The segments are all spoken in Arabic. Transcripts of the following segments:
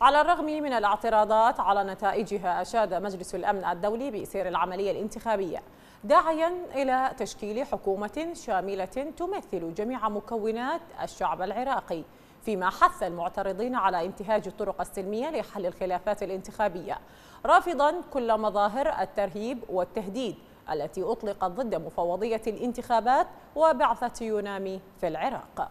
على الرغم من الاعتراضات على نتائجها أشاد مجلس الأمن الدولي بسير العملية الانتخابية داعيا إلى تشكيل حكومة شاملة تمثل جميع مكونات الشعب العراقي فيما حث المعترضين على انتهاج الطرق السلمية لحل الخلافات الانتخابية رافضا كل مظاهر الترهيب والتهديد التي أطلقت ضد مفوضية الانتخابات وبعثة يونامي في العراق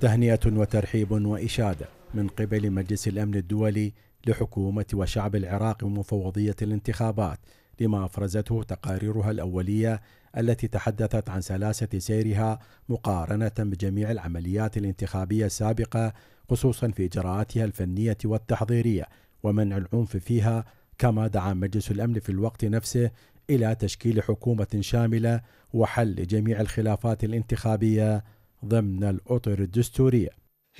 تهنئة وترحيب وإشادة من قبل مجلس الأمن الدولي لحكومة وشعب العراق ومفوضية الانتخابات لما أفرزته تقاريرها الأولية التي تحدثت عن سلاسة سيرها مقارنة بجميع العمليات الانتخابية السابقة خصوصا في إجراءاتها الفنية والتحضيرية ومنع العنف فيها كما دعا مجلس الأمن في الوقت نفسه إلى تشكيل حكومة شاملة وحل جميع الخلافات الانتخابية ضمن الأطر الدستورية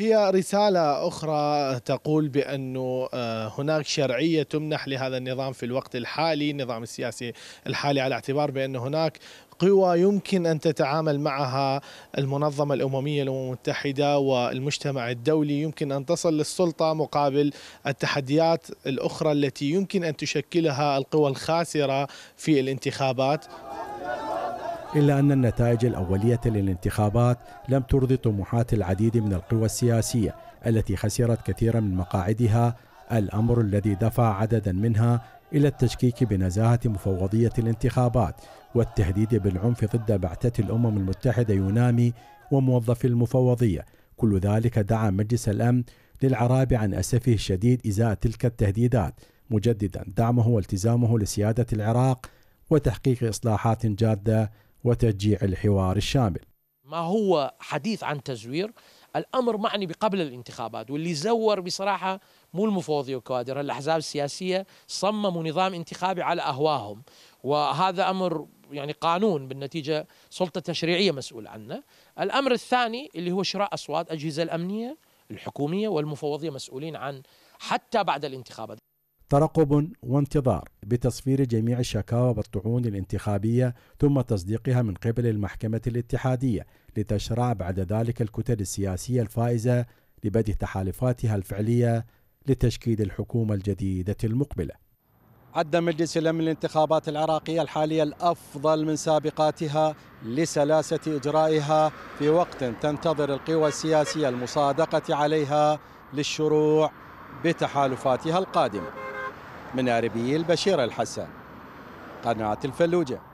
هي رسالة أخرى تقول بأنه آه، هناك شرعية تمنح لهذا النظام في الوقت الحالي النظام السياسي الحالي على اعتبار بأن هناك قوى يمكن أن تتعامل معها المنظمة الأممية الأمم المتحدة والمجتمع الدولي يمكن أن تصل للسلطة مقابل التحديات الأخرى التي يمكن أن تشكلها القوى الخاسرة في الانتخابات إلا أن النتائج الأولية للانتخابات لم ترضي طموحات العديد من القوى السياسية التي خسرت كثيرا من مقاعدها الأمر الذي دفع عددا منها إلى التشكيك بنزاهة مفوضية الانتخابات والتهديد بالعنف ضد بعثة الأمم المتحدة يونامي وموظفي المفوضية كل ذلك دعا مجلس الأمن للعراب عن أسفه الشديد إزاء تلك التهديدات مجددا دعمه والتزامه لسيادة العراق وتحقيق إصلاحات جادة وتشجيع الحوار الشامل ما هو حديث عن تزوير الامر معني بقبل الانتخابات واللي زور بصراحه مو المفوضي والكوادر الاحزاب السياسيه صمموا نظام انتخابي على اهواهم وهذا امر يعني قانون بالنتيجه سلطه تشريعيه مسؤوله عنه الامر الثاني اللي هو شراء اصوات اجهزه الامنيه الحكوميه والمفوضيه مسؤولين عن حتى بعد الانتخابات ترقب وانتظار بتصفير جميع الشكاوى والطعون الانتخابيه ثم تصديقها من قبل المحكمه الاتحاديه لتشرع بعد ذلك الكتل السياسيه الفائزه لبدء تحالفاتها الفعليه لتشكيل الحكومه الجديده المقبله. عد مجلس الامن الانتخابات العراقيه الحاليه الافضل من سابقاتها لسلاسه اجرائها في وقت تنتظر القوى السياسيه المصادقه عليها للشروع بتحالفاتها القادمه. من اربيل بشير الحسن قناه الفلوجه